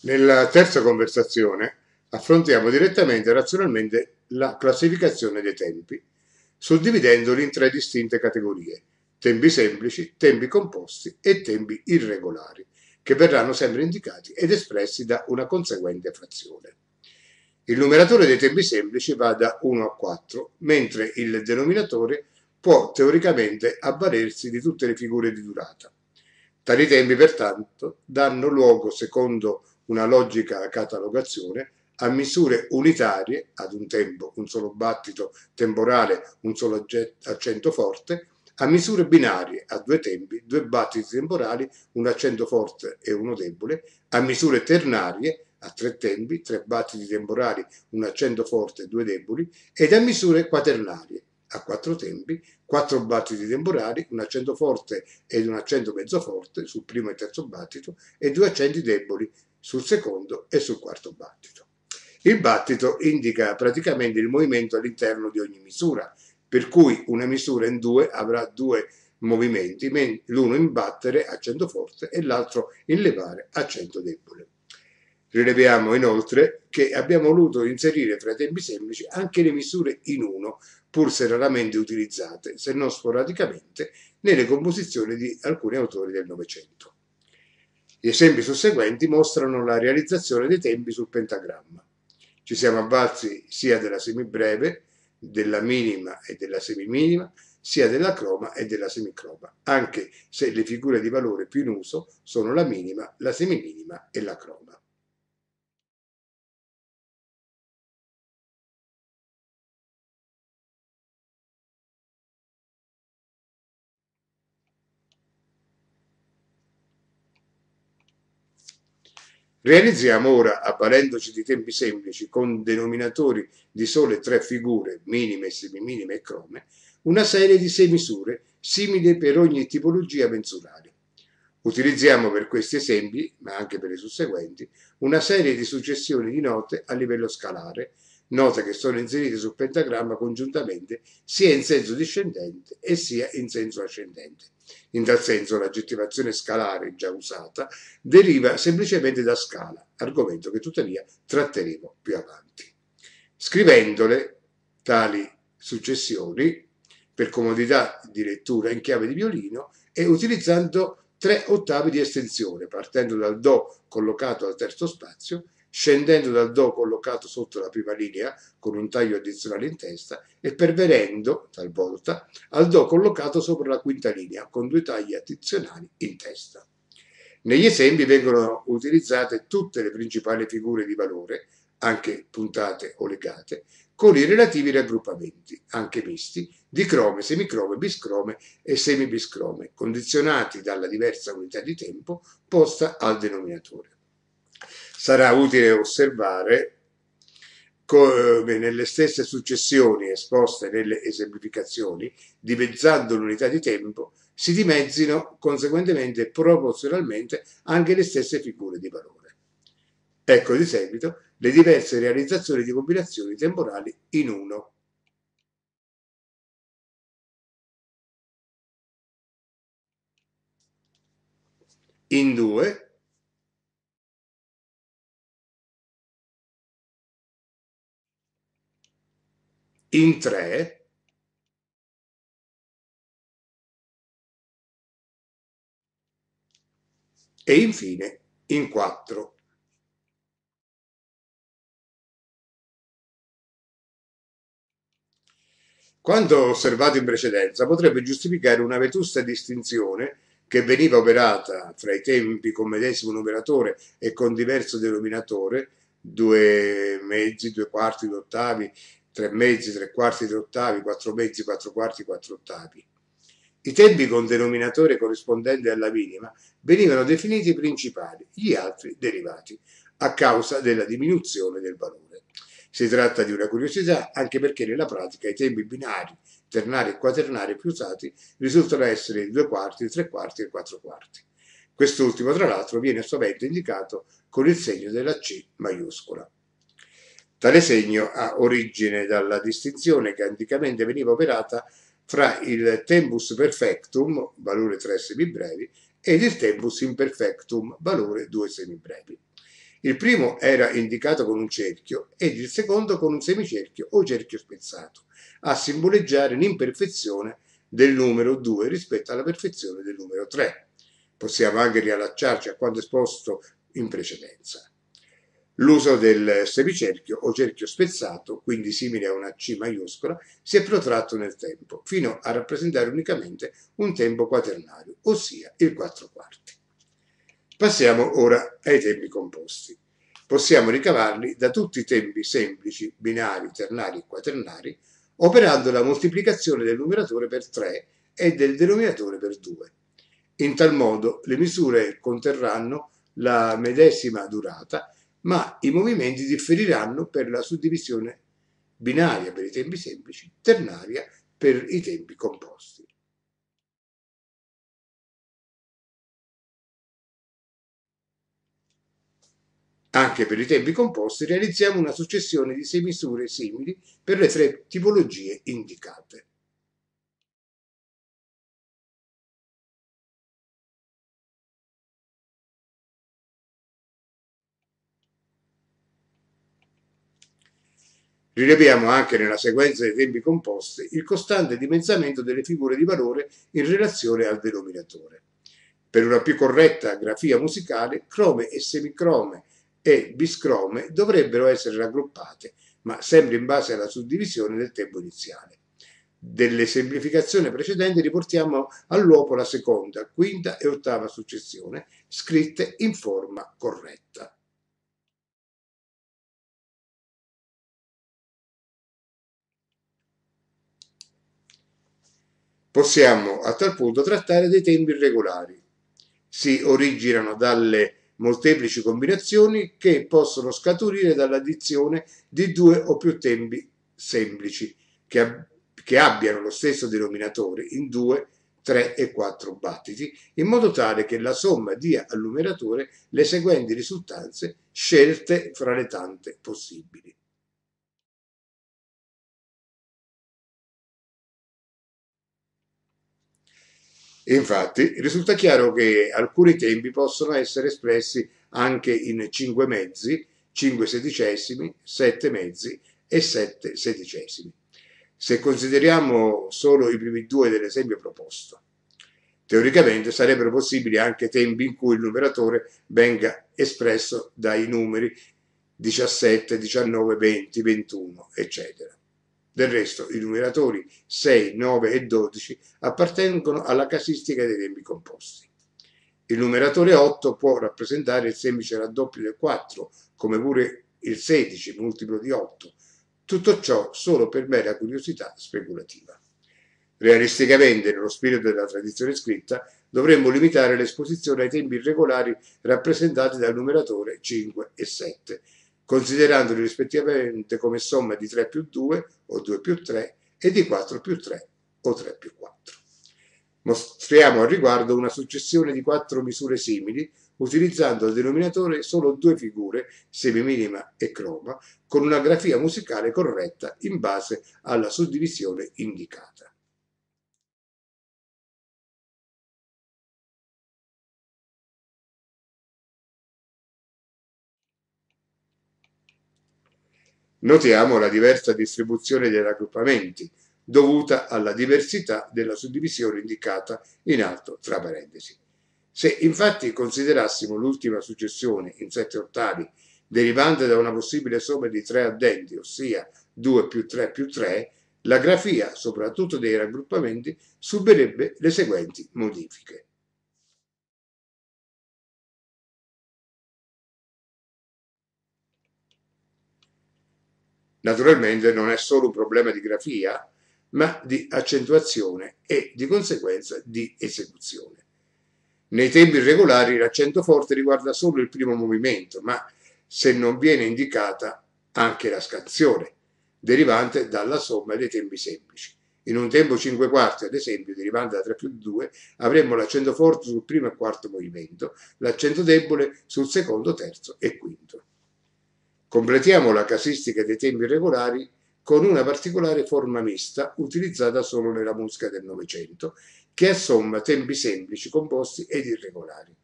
Nella terza conversazione affrontiamo direttamente e razionalmente la classificazione dei tempi, suddividendoli in tre distinte categorie, tempi semplici, tempi composti e tempi irregolari, che verranno sempre indicati ed espressi da una conseguente frazione. Il numeratore dei tempi semplici va da 1 a 4, mentre il denominatore può teoricamente avvalersi di tutte le figure di durata. Tali tempi, pertanto, danno luogo, secondo una logica catalogazione a misure unitarie, ad un tempo, un solo battito temporale, un solo accento forte, a misure binarie, a due tempi, due battiti temporali, un accento forte e uno debole, a misure ternarie, a tre tempi, tre battiti temporali, un accento forte e due deboli, ed a misure quaternarie, a quattro tempi, quattro battiti temporali, un accento forte ed un accento mezzo forte sul primo e terzo battito e due accenti deboli sul secondo e sul quarto battito. Il battito indica praticamente il movimento all'interno di ogni misura, per cui una misura in due avrà due movimenti, l'uno in battere a 100 forte e l'altro in levare a 100 debole. Rileviamo inoltre che abbiamo voluto inserire fra i tempi semplici anche le misure in uno, pur se raramente utilizzate, se non sporadicamente, nelle composizioni di alcuni autori del Novecento. Gli esempi susseguenti mostrano la realizzazione dei tempi sul pentagramma. Ci siamo avvalsi sia della semibreve, della minima e della semiminima, sia della croma e della semicroma, anche se le figure di valore più in uso sono la minima, la semiminima e la croma. Realizziamo ora, avvalendoci di tempi semplici con denominatori di sole tre figure, minime, semiminime e crome, una serie di sei misure simili per ogni tipologia mensurale. Utilizziamo per questi esempi, ma anche per i susseguenti, una serie di successioni di note a livello scalare, note che sono inserite sul pentagramma congiuntamente sia in senso discendente e sia in senso ascendente. In tal senso l'aggettivazione scalare già usata deriva semplicemente da scala, argomento che tuttavia tratteremo più avanti. Scrivendole tali successioni per comodità di lettura in chiave di violino e utilizzando tre ottavi di estensione, partendo dal Do collocato al terzo spazio scendendo dal do collocato sotto la prima linea con un taglio addizionale in testa e pervenendo, talvolta, al do collocato sopra la quinta linea con due tagli addizionali in testa. Negli esempi vengono utilizzate tutte le principali figure di valore, anche puntate o legate, con i relativi raggruppamenti, anche misti, di crome, semicrome, biscrome e semibiscrome, condizionati dalla diversa unità di tempo posta al denominatore sarà utile osservare come eh, nelle stesse successioni esposte nelle esemplificazioni, dimezzando l'unità di tempo, si dimezzino conseguentemente proporzionalmente anche le stesse figure di valore. Ecco di seguito le diverse realizzazioni di combinazioni temporali in uno. In due, in tre e infine in quattro. Quanto osservato in precedenza potrebbe giustificare una vetusta distinzione che veniva operata fra i tempi con medesimo numeratore e con diverso denominatore, due mezzi, due quarti, due ottavi, tre mezzi, tre quarti, tre ottavi, quattro mezzi, quattro quarti, quattro ottavi. I tempi con denominatore corrispondente alla minima venivano definiti principali, gli altri derivati, a causa della diminuzione del valore. Si tratta di una curiosità anche perché nella pratica i tempi binari, ternari e quaternari più usati risultano essere i due quarti, i tre quarti e i quattro quarti. Quest'ultimo, tra l'altro, viene sovente indicato con il segno della C maiuscola. Tale segno ha origine dalla distinzione che anticamente veniva operata fra il tempus perfectum, valore 3 semibrevi, ed il tempus imperfectum, valore 2 semibrevi. Il primo era indicato con un cerchio ed il secondo con un semicerchio o cerchio spezzato, a simboleggiare l'imperfezione del numero 2 rispetto alla perfezione del numero 3. Possiamo anche riallacciarci a quanto esposto in precedenza. L'uso del semicerchio o cerchio spezzato, quindi simile a una C maiuscola, si è protratto nel tempo, fino a rappresentare unicamente un tempo quaternario, ossia il 4 quarti. Passiamo ora ai tempi composti. Possiamo ricavarli da tutti i tempi semplici, binari, ternari e quaternari, operando la moltiplicazione del numeratore per 3 e del denominatore per 2. In tal modo le misure conterranno la medesima durata, ma i movimenti differiranno per la suddivisione binaria per i tempi semplici, ternaria per i tempi composti. Anche per i tempi composti realizziamo una successione di sei misure simili per le tre tipologie indicate. Rileviamo anche nella sequenza dei tempi composti il costante dimensamento delle figure di valore in relazione al denominatore. Per una più corretta grafia musicale, crome e semicrome e biscrome dovrebbero essere raggruppate, ma sempre in base alla suddivisione del tempo iniziale. Delle semplificazioni precedenti riportiamo all'uopo la seconda, quinta e ottava successione, scritte in forma corretta. Possiamo a tal punto trattare dei tempi irregolari. Si originano dalle molteplici combinazioni che possono scaturire dall'addizione di due o più tempi semplici che, ab- che abbiano lo stesso denominatore in due, tre e quattro battiti, in modo tale che la somma dia al numeratore le seguenti risultanze scelte fra le tante possibili. infatti risulta chiaro che alcuni tempi possono essere espressi anche in 5 mezzi, 5 sedicesimi, 7 mezzi e 7 sedicesimi. Se consideriamo solo i primi due dell'esempio proposto, teoricamente sarebbero possibili anche tempi in cui il numeratore venga espresso dai numeri 17, 19, 20, 21, eccetera. Del resto i numeratori 6, 9 e 12 appartengono alla casistica dei tempi composti. Il numeratore 8 può rappresentare il semplice raddoppio del 4, come pure il 16 multiplo di 8, tutto ciò solo per mera curiosità speculativa. Realisticamente, nello spirito della tradizione scritta, dovremmo limitare l'esposizione ai tempi irregolari rappresentati dal numeratore 5 e 7, considerandoli rispettivamente come somma di 3 più 2 o 2 più 3 e di 4 più 3 o 3 più 4. Mostriamo al riguardo una successione di quattro misure simili utilizzando al denominatore solo due figure, semiminima e croma, con una grafia musicale corretta in base alla suddivisione indicata. Notiamo la diversa distribuzione dei raggruppamenti, dovuta alla diversità della suddivisione indicata in alto tra parentesi. Se infatti considerassimo l'ultima successione in sette ottavi derivante da una possibile somma di tre addendi, ossia 2 più 3 più 3, la grafia, soprattutto dei raggruppamenti, subirebbe le seguenti modifiche. Naturalmente non è solo un problema di grafia, ma di accentuazione e di conseguenza di esecuzione. Nei tempi regolari l'accento forte riguarda solo il primo movimento, ma se non viene indicata anche la scansione, derivante dalla somma dei tempi semplici. In un tempo 5 quarti, ad esempio, derivante da 3 più 2, avremmo l'accento forte sul primo e quarto movimento, l'accento debole sul secondo, terzo e quinto. Completiamo la casistica dei tempi regolari con una particolare forma mista utilizzata solo nella musica del Novecento, che assomma tempi semplici, composti ed irregolari.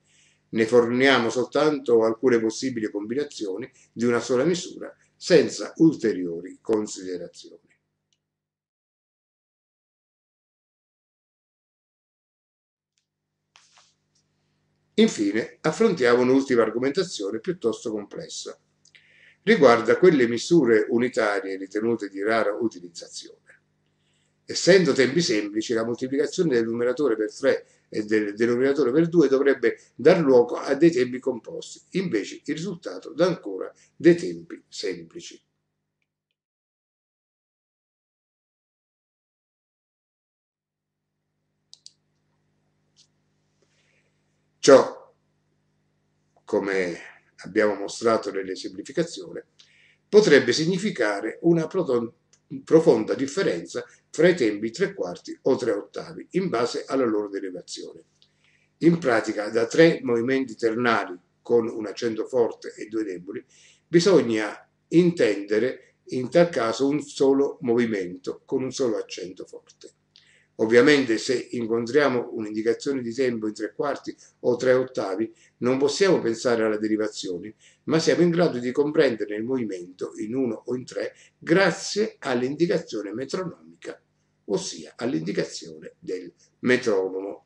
Ne forniamo soltanto alcune possibili combinazioni di una sola misura, senza ulteriori considerazioni. Infine, affrontiamo un'ultima argomentazione piuttosto complessa, riguarda quelle misure unitarie ritenute di rara utilizzazione. Essendo tempi semplici, la moltiplicazione del numeratore per 3 e del denominatore per 2 dovrebbe dar luogo a dei tempi composti, invece il risultato dà ancora dei tempi semplici. Ciò, come abbiamo mostrato nell'esemplificazione, potrebbe significare una profonda differenza fra i tempi tre quarti o tre ottavi, in base alla loro derivazione. In pratica, da tre movimenti ternari con un accento forte e due deboli, bisogna intendere in tal caso un solo movimento con un solo accento forte. Ovviamente se incontriamo un'indicazione di tempo in tre quarti o tre ottavi non possiamo pensare alla derivazione, ma siamo in grado di comprendere il movimento in uno o in tre grazie all'indicazione metronomica, ossia all'indicazione del metronomo.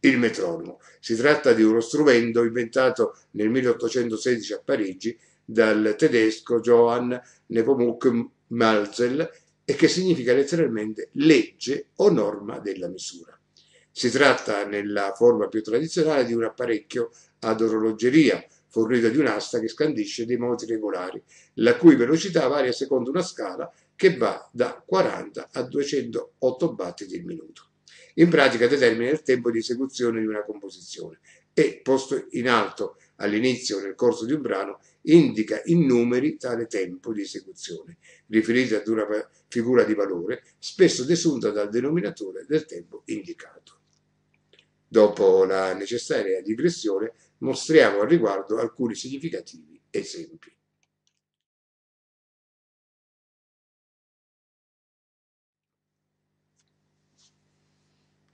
Il metronomo. Si tratta di uno strumento inventato nel 1816 a Parigi dal tedesco Johann Nepomuk Malzel e che significa letteralmente legge o norma della misura. Si tratta, nella forma più tradizionale, di un apparecchio ad orologeria, fornito di un'asta che scandisce dei moti regolari, la cui velocità varia secondo una scala che va da 40 a 208 battiti al minuto. In pratica determina il tempo di esecuzione di una composizione e, posto in alto all'inizio o nel corso di un brano, indica in numeri tale tempo di esecuzione, riferito ad una figura di valore spesso desunta dal denominatore del tempo indicato. Dopo la necessaria digressione, mostriamo al riguardo alcuni significativi esempi.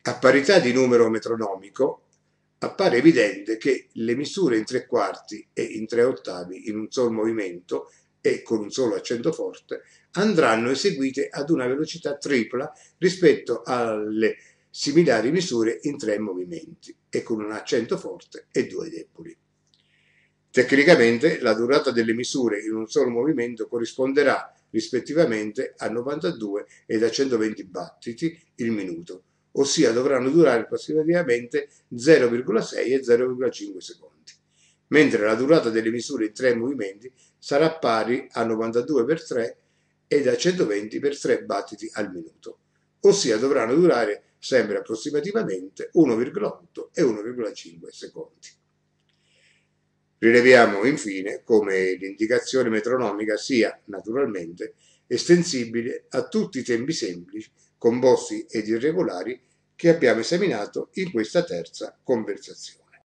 A parità di numero metronomico, appare evidente che le misure in tre quarti e in tre ottavi in un sol movimento e con un solo accento forte andranno eseguite ad una velocità tripla rispetto alle similari misure in tre movimenti e con un accento forte e due deboli. Tecnicamente la durata delle misure in un solo movimento corrisponderà rispettivamente a 92 e a 120 battiti il minuto, ossia dovranno durare approssimativamente 0,6 e 0,5 secondi, mentre la durata delle misure in tre movimenti sarà pari a 92 x 3 ed a 120 x 3 battiti al minuto, ossia dovranno durare sempre approssimativamente 1,8 e 1,5 secondi. Rileviamo infine come l'indicazione metronomica sia naturalmente estensibile a tutti i tempi semplici combossi ed irregolari che abbiamo esaminato in questa terza conversazione.